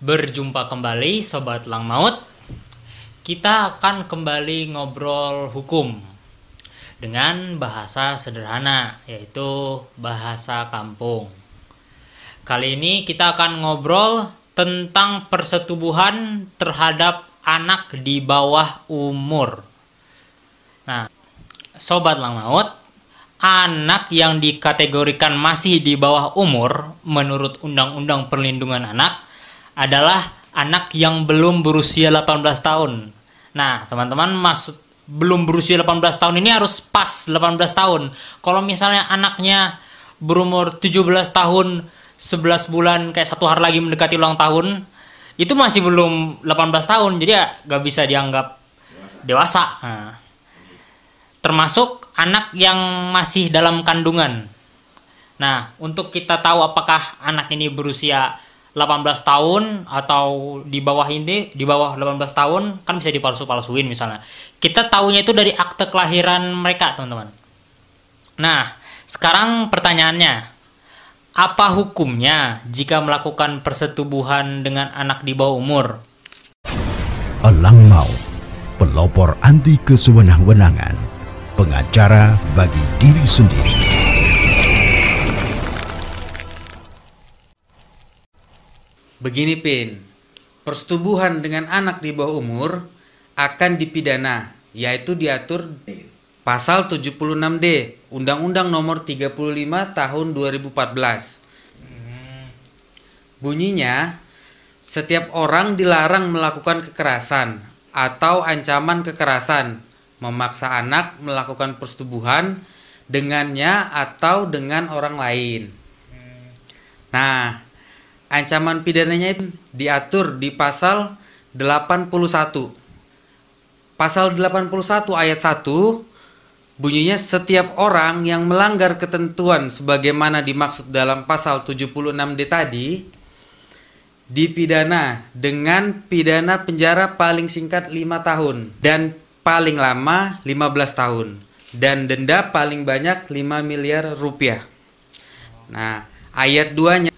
Berjumpa kembali sobat Lang Maut. Kita akan kembali ngobrol hukum dengan bahasa sederhana yaitu bahasa kampung. Kali ini kita akan ngobrol tentang persetubuhan terhadap anak di bawah umur. Nah, sobat Lang Maut, anak yang dikategorikan masih di bawah umur menurut Undang-Undang Perlindungan Anak adalah anak yang belum berusia 18 tahun. Nah, teman-teman maksud belum berusia 18 tahun ini harus pas 18 tahun. Kalau misalnya anaknya berumur 17 tahun 11 bulan kayak satu hari lagi mendekati ulang tahun, itu masih belum 18 tahun. Jadi ya gak bisa dianggap dewasa. Nah. Termasuk anak yang masih dalam kandungan. Nah, untuk kita tahu apakah anak ini berusia 18 tahun atau di bawah ini di bawah 18 tahun kan bisa dipalsu-palsuin misalnya. Kita tahunya itu dari akte kelahiran mereka, teman-teman. Nah, sekarang pertanyaannya, apa hukumnya jika melakukan persetubuhan dengan anak di bawah umur? Elang Mau, pelopor anti kesewenang-wenangan, pengacara bagi diri sendiri. Begini Pin, persetubuhan dengan anak di bawah umur akan dipidana, yaitu diatur pasal 76D Undang-Undang Nomor 35 Tahun 2014. Bunyinya, setiap orang dilarang melakukan kekerasan atau ancaman kekerasan, memaksa anak melakukan persetubuhan dengannya atau dengan orang lain. Nah, Ancaman pidananya itu diatur di pasal 81. Pasal 81 ayat 1 bunyinya setiap orang yang melanggar ketentuan sebagaimana dimaksud dalam pasal 76D tadi dipidana dengan pidana penjara paling singkat 5 tahun dan paling lama 15 tahun dan denda paling banyak 5 miliar rupiah. Nah, ayat 2-nya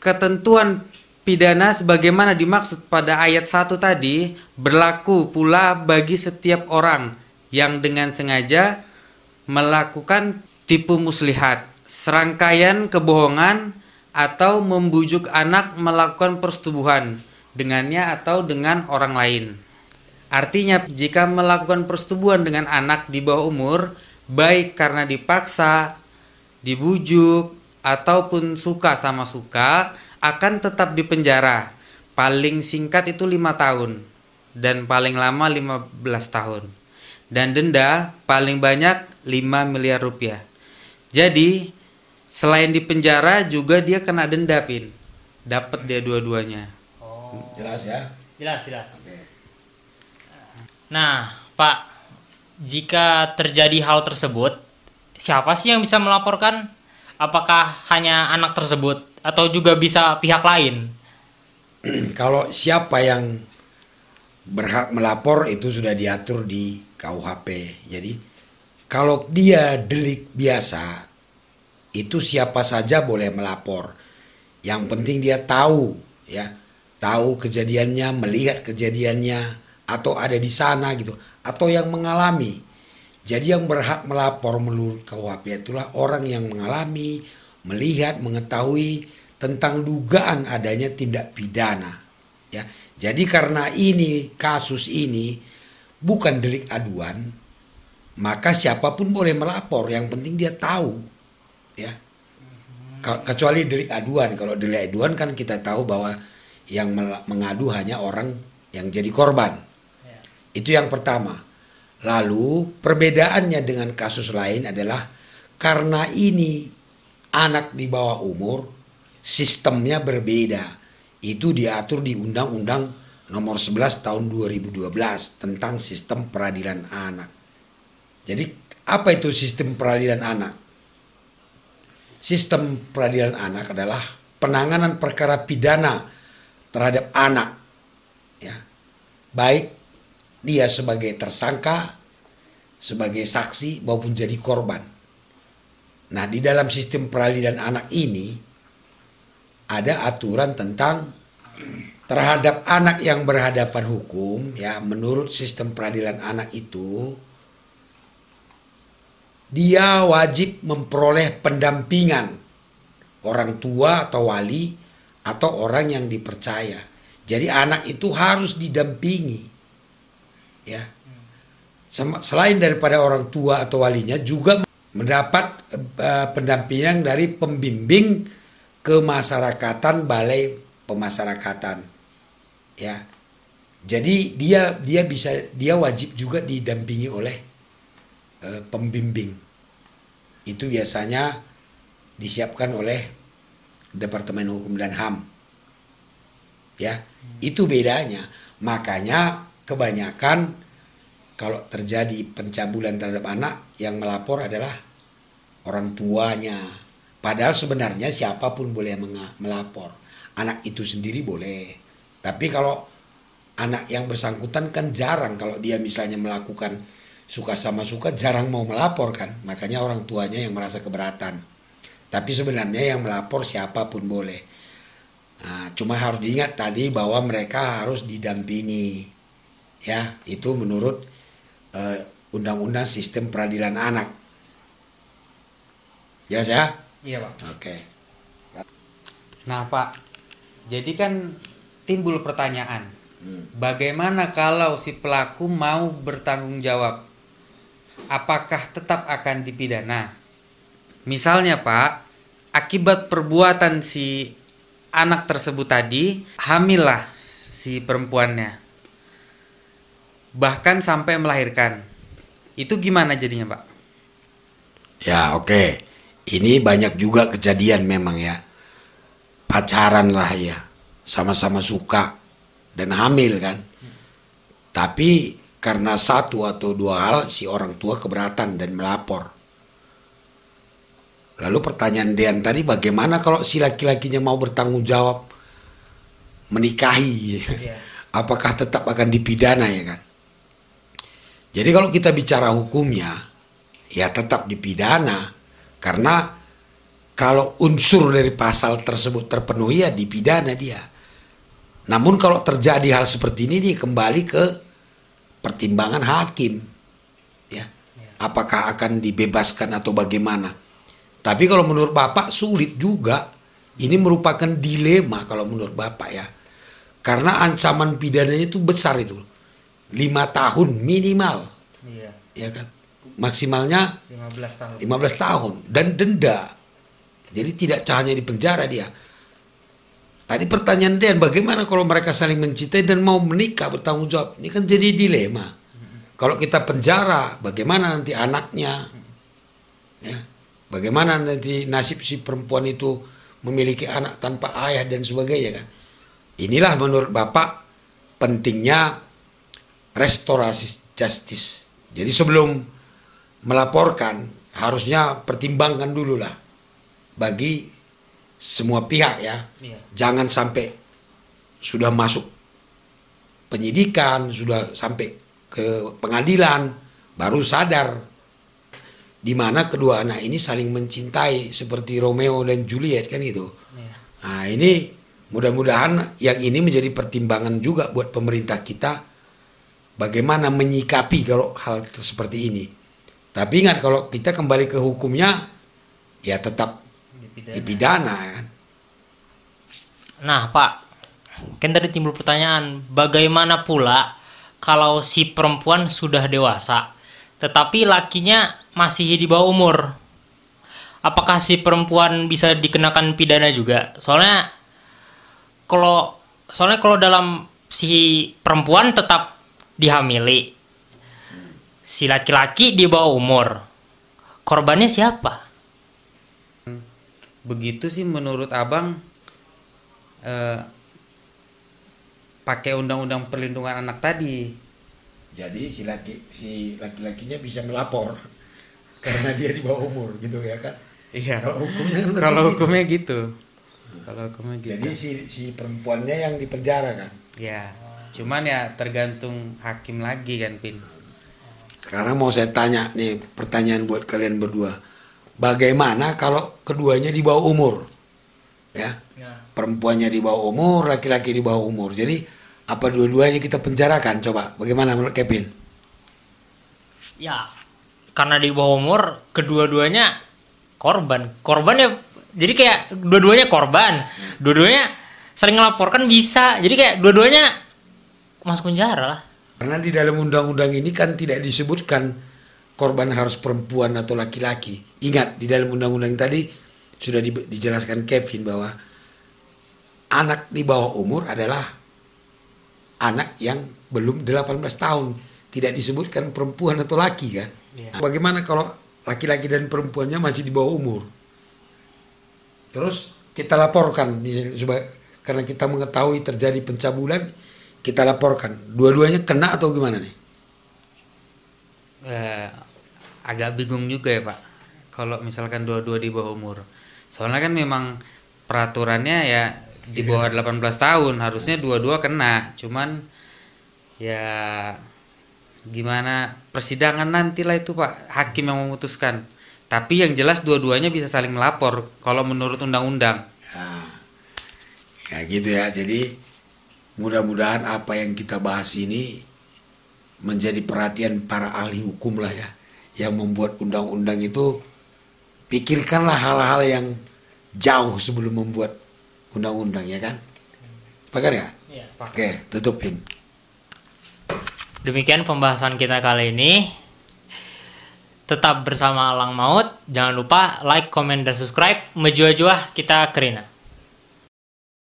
ketentuan pidana sebagaimana dimaksud pada ayat 1 tadi berlaku pula bagi setiap orang yang dengan sengaja melakukan tipu muslihat, serangkaian kebohongan atau membujuk anak melakukan persetubuhan dengannya atau dengan orang lain. Artinya jika melakukan persetubuhan dengan anak di bawah umur baik karena dipaksa, dibujuk, ataupun suka sama suka akan tetap dipenjara. Paling singkat itu lima tahun dan paling lama 15 tahun. Dan denda paling banyak 5 miliar rupiah. Jadi selain dipenjara juga dia kena denda pin. Dapat dia dua-duanya. Oh. Jelas ya? Jelas, jelas. Okay. Nah, Pak, jika terjadi hal tersebut, siapa sih yang bisa melaporkan? apakah hanya anak tersebut atau juga bisa pihak lain? Kalau siapa yang berhak melapor itu sudah diatur di KUHP. Jadi kalau dia delik biasa itu siapa saja boleh melapor. Yang penting dia tahu ya, tahu kejadiannya, melihat kejadiannya atau ada di sana gitu atau yang mengalami jadi yang berhak melapor ke KUHP itulah orang yang mengalami, melihat, mengetahui tentang dugaan adanya tindak pidana. Ya, jadi karena ini kasus ini bukan delik aduan, maka siapapun boleh melapor. Yang penting dia tahu, ya. Kecuali delik aduan. Kalau delik aduan kan kita tahu bahwa yang mengadu hanya orang yang jadi korban. Ya. Itu yang pertama. Lalu perbedaannya dengan kasus lain adalah karena ini anak di bawah umur sistemnya berbeda. Itu diatur di Undang-Undang nomor 11 tahun 2012 tentang sistem peradilan anak. Jadi apa itu sistem peradilan anak? Sistem peradilan anak adalah penanganan perkara pidana terhadap anak. Ya. Baik dia sebagai tersangka, sebagai saksi maupun jadi korban. Nah, di dalam sistem peradilan anak ini ada aturan tentang terhadap anak yang berhadapan hukum ya menurut sistem peradilan anak itu dia wajib memperoleh pendampingan orang tua atau wali atau orang yang dipercaya. Jadi anak itu harus didampingi ya Sem selain daripada orang tua atau walinya juga mendapat uh, pendampingan dari pembimbing kemasyarakatan balai pemasyarakatan ya jadi dia dia bisa dia wajib juga didampingi oleh uh, pembimbing itu biasanya disiapkan oleh Departemen Hukum dan HAM ya itu bedanya makanya kebanyakan kalau terjadi pencabulan terhadap anak yang melapor adalah orang tuanya. Padahal sebenarnya siapapun boleh melapor. Anak itu sendiri boleh. Tapi kalau anak yang bersangkutan kan jarang kalau dia misalnya melakukan suka sama suka jarang mau melaporkan Makanya orang tuanya yang merasa keberatan. Tapi sebenarnya yang melapor siapapun boleh. Nah, cuma harus diingat tadi bahwa mereka harus didampingi ya itu menurut eh, undang-undang uh, sistem peradilan anak jelas ya iya pak oke okay. nah pak jadi kan timbul pertanyaan hmm. bagaimana kalau si pelaku mau bertanggung jawab apakah tetap akan dipidana misalnya pak akibat perbuatan si anak tersebut tadi hamil si perempuannya bahkan sampai melahirkan. Itu gimana jadinya, Pak? Ya, oke. Okay. Ini banyak juga kejadian memang ya. Pacaran lah ya. Sama-sama suka dan hamil kan. Tapi karena satu atau dua hal si orang tua keberatan dan melapor. Lalu pertanyaan Dean tadi bagaimana kalau si laki-lakinya mau bertanggung jawab menikahi? Yeah. Apakah tetap akan dipidana ya kan? Jadi kalau kita bicara hukumnya, ya tetap dipidana karena kalau unsur dari pasal tersebut terpenuhi ya dipidana dia. Namun kalau terjadi hal seperti ini dia kembali ke pertimbangan hakim. Ya. Apakah akan dibebaskan atau bagaimana? Tapi kalau menurut Bapak sulit juga. Ini merupakan dilema kalau menurut Bapak ya. Karena ancaman pidananya itu besar itu lima tahun minimal iya. ya kan maksimalnya 15 tahun 15 tahun dan denda jadi tidak hanya di penjara dia tadi pertanyaan Dean bagaimana kalau mereka saling mencintai dan mau menikah bertanggung jawab ini kan jadi dilema kalau kita penjara bagaimana nanti anaknya ya bagaimana nanti nasib si perempuan itu memiliki anak tanpa ayah dan sebagainya kan inilah menurut bapak pentingnya restorasi justice. Jadi sebelum melaporkan harusnya pertimbangkan dulu lah bagi semua pihak ya. Iya. Jangan sampai sudah masuk penyidikan, sudah sampai ke pengadilan baru sadar di mana kedua anak ini saling mencintai seperti Romeo dan Juliet kan gitu. Iya. Nah, ini mudah-mudahan yang ini menjadi pertimbangan juga buat pemerintah kita bagaimana menyikapi kalau hal seperti ini. Tapi ingat kalau kita kembali ke hukumnya ya tetap dipidana, dipidana kan. Nah, Pak, kan tadi timbul pertanyaan, bagaimana pula kalau si perempuan sudah dewasa tetapi lakinya masih di bawah umur? Apakah si perempuan bisa dikenakan pidana juga? Soalnya kalau soalnya kalau dalam si perempuan tetap dihamili si laki-laki di bawah umur korbannya siapa begitu sih menurut abang eh, pakai undang-undang perlindungan anak tadi jadi si laki si laki-lakinya bisa melapor karena dia di bawah umur gitu ya kan iya kalau hukumnya kan kalau hukumnya gitu kalau hukumnya gitu jadi si si perempuannya yang dipenjara kan iya Cuman ya tergantung hakim lagi kan Pin. Sekarang mau saya tanya nih pertanyaan buat kalian berdua. Bagaimana kalau keduanya di bawah umur? Ya. ya. Perempuannya di bawah umur, laki-laki di bawah umur. Jadi apa dua-duanya kita penjarakan coba? Bagaimana menurut Kevin? Ya, karena di bawah umur kedua-duanya korban. Korban ya jadi kayak dua-duanya korban. Dua-duanya sering melaporkan bisa. Jadi kayak dua-duanya masuk penjara lah karena di dalam undang-undang ini kan tidak disebutkan korban harus perempuan atau laki-laki ingat di dalam undang-undang tadi sudah di, dijelaskan Kevin bahwa anak di bawah umur adalah anak yang belum 18 tahun tidak disebutkan perempuan atau laki kan yeah. bagaimana kalau laki-laki dan perempuannya masih di bawah umur terus kita laporkan karena kita mengetahui terjadi pencabulan kita laporkan? Dua-duanya kena atau gimana nih? Eh, agak bingung juga ya Pak. Kalau misalkan dua-dua di bawah umur. Soalnya kan memang peraturannya ya di bawah 18 iya. tahun harusnya dua-dua kena cuman ya gimana persidangan nantilah itu pak hakim yang memutuskan tapi yang jelas dua-duanya bisa saling melapor kalau menurut undang-undang ya. ya gitu ya jadi Mudah-mudahan apa yang kita bahas ini menjadi perhatian para ahli hukum lah ya. Yang membuat undang-undang itu pikirkanlah hal-hal yang jauh sebelum membuat undang-undang ya kan. Pakar ya? Iya, Oke, tutupin. Demikian pembahasan kita kali ini. Tetap bersama Alang Maut. Jangan lupa like, comment, dan subscribe. Mejua-jua kita kerina.